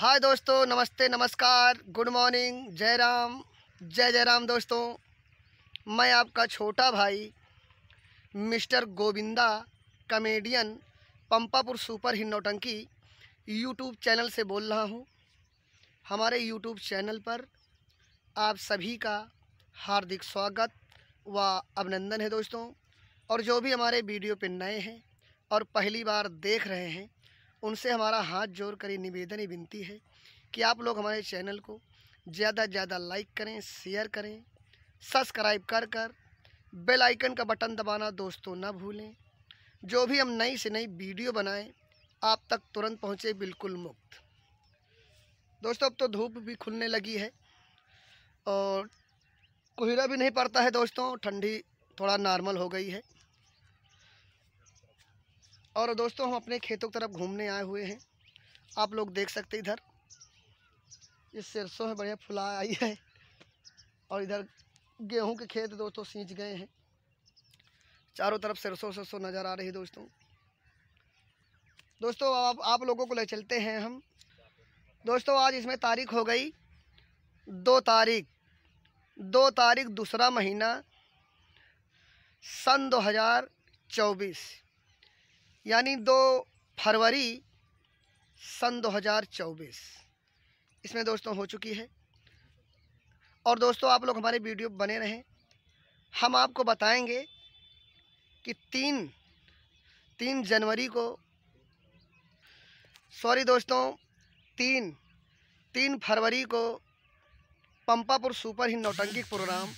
हाय दोस्तों नमस्ते नमस्कार गुड मॉर्निंग जय राम जय जय राम दोस्तों मैं आपका छोटा भाई mister Govinda comedian Pampapur super hit नौटंकी यूट्यूब चैनल से बोल रहा हूँ हमारे यूट्यूब चैनल पर आप सभी का हार्दिक स्वागत व अभिनंदन है दोस्तों और जो भी हमारे वीडियो पर नए हैं और पहली बार देख रहे हैं उनसे हमारा हाथ जोड़ कर ये निवेदन ही विनती है कि आप लोग हमारे चैनल को ज़्यादा से ज़्यादा लाइक करें शेयर करें सब्सक्राइब कर कर बेल आइकन का बटन दबाना दोस्तों ना भूलें जो भी हम नई से नई वीडियो बनाएं आप तक तुरंत पहुंचे बिल्कुल मुक्त दोस्तों अब तो धूप भी खुलने लगी है और कोहरा भी नहीं पड़ता है दोस्तों ठंडी थोड़ा नॉर्मल हो गई है और दोस्तों हम अपने खेतों की तरफ घूमने आए हुए हैं आप लोग देख सकते इधर इस सरसों में बढ़िया फुला आई है और इधर गेहूं के खेत दोस्तों सींच गए हैं चारों तरफ सरसों सरसों नज़र आ रही है दोस्तों दोस्तों आप आप लोगों को ले चलते हैं हम दोस्तों आज इसमें तारीख हो गई दो तारीख दो तारीख दूसरा महीना सन 2024 यानी दो फरवरी सन 2024 इसमें दोस्तों हो चुकी है और दोस्तों आप लोग हमारे वीडियो बने रहें हम आपको बताएंगे कि तीन तीन जनवरी को सॉरी दोस्तों तीन तीन फरवरी को पंपापुर सुपर हिंद नौटंकी प्रोग्राम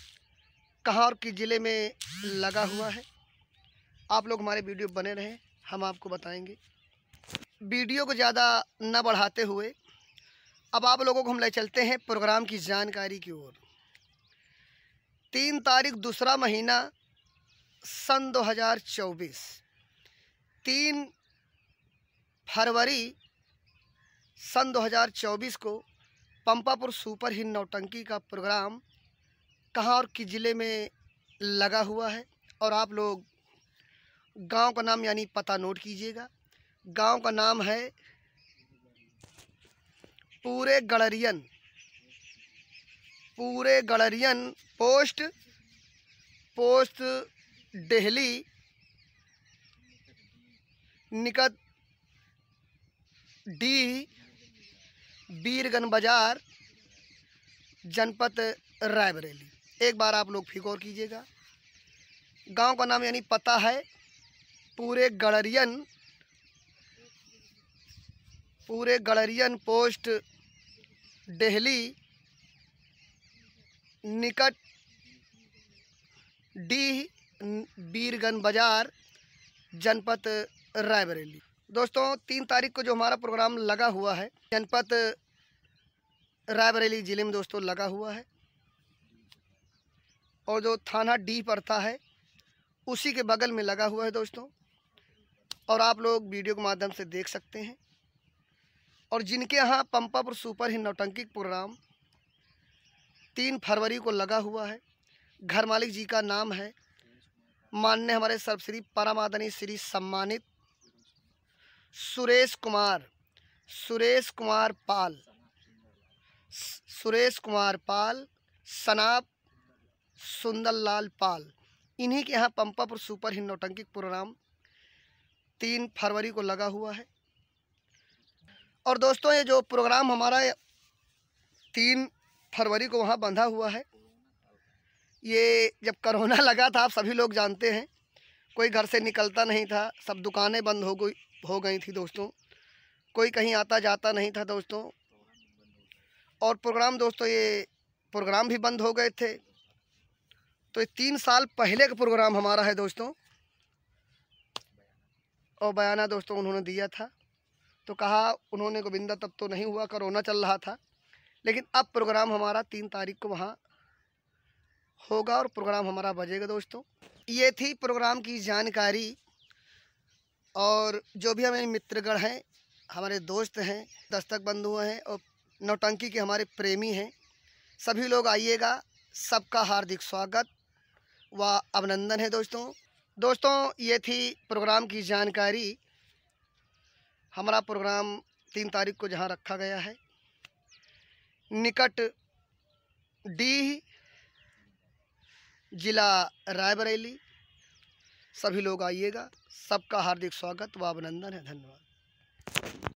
कहाँ और किस ज़िले में लगा हुआ है आप लोग हमारे वीडियो बने रहें हम आपको बताएंगे वीडियो को ज़्यादा न बढ़ाते हुए अब आप लोगों को हम ले चलते हैं प्रोग्राम की जानकारी की ओर तीन तारीख दूसरा महीना सन 2024 तीन फरवरी सन 2024 को पंपापुर सुपर हिट नौटंकी का प्रोग्राम कहाँ और किस ज़िले में लगा हुआ है और आप लोग गांव का नाम यानी पता नोट कीजिएगा गांव का नाम है पूरे गड़रियन पूरे गड़रियन पोस्ट पोस्ट डेहली निकट डी बीरगन बाजार जनपद रायबरेली एक बार आप लोग फिकोर कीजिएगा गांव का नाम यानी पता है पूरे गड़रियन पूरे गड़रियन पोस्ट डेहली निकट डी बीरगन बाज़ार जनपद रायबरेली दोस्तों तीन तारीख को जो हमारा प्रोग्राम लगा हुआ है जनपद रायबरेली ज़िले में दोस्तों लगा हुआ है और जो थाना डी पड़ता है उसी के बगल में लगा हुआ है दोस्तों और आप लोग वीडियो के माध्यम से देख सकते हैं और जिनके यहाँ पंपअप और सुपर ही नौटंकिक प्रोग्राम तीन फरवरी को लगा हुआ है घर मालिक जी का नाम है मान्य हमारे सर्वश्री परमादनी श्री सम्मानित सुरेश कुमार सुरेश कुमार पाल सुरेश कुमार पाल सनाप सुंदर लाल पाल इन्हीं के यहाँ पंपा पर सुपर हिन्नौटंकिक प्रोग्राम तीन फरवरी को लगा हुआ है और दोस्तों ये जो प्रोग्राम हमारा तीन फरवरी को वहाँ बंधा हुआ है ये जब करोना लगा था आप सभी लोग जानते हैं कोई घर से निकलता नहीं था सब दुकानें बंद हो गई हो गई थी दोस्तों कोई कहीं आता जाता नहीं था दोस्तों और प्रोग्राम दोस्तों ये प्रोग्राम भी बंद हो गए थे तो ये तीन साल पहले का प्रोग्राम हमारा है दोस्तों और बयाना दोस्तों उन्होंने दिया था तो कहा उन्होंने गोविंदा तब तो नहीं हुआ करोना चल रहा था लेकिन अब प्रोग्राम हमारा तीन तारीख को वहाँ होगा और प्रोग्राम हमारा बजेगा दोस्तों ये थी प्रोग्राम की जानकारी और जो भी हमारे मित्रगण हैं हमारे दोस्त हैं दस्तक बंधु हैं और नौटंकी के हमारे प्रेमी हैं सभी लोग आइएगा सबका हार्दिक स्वागत व अभिनंदन है दोस्तों दोस्तों ये थी प्रोग्राम की जानकारी हमारा प्रोग्राम तीन तारीख को जहाँ रखा गया है निकट डी जिला रायबरेली सभी लोग आइएगा सबका हार्दिक स्वागत व अभिनंदन है धन्यवाद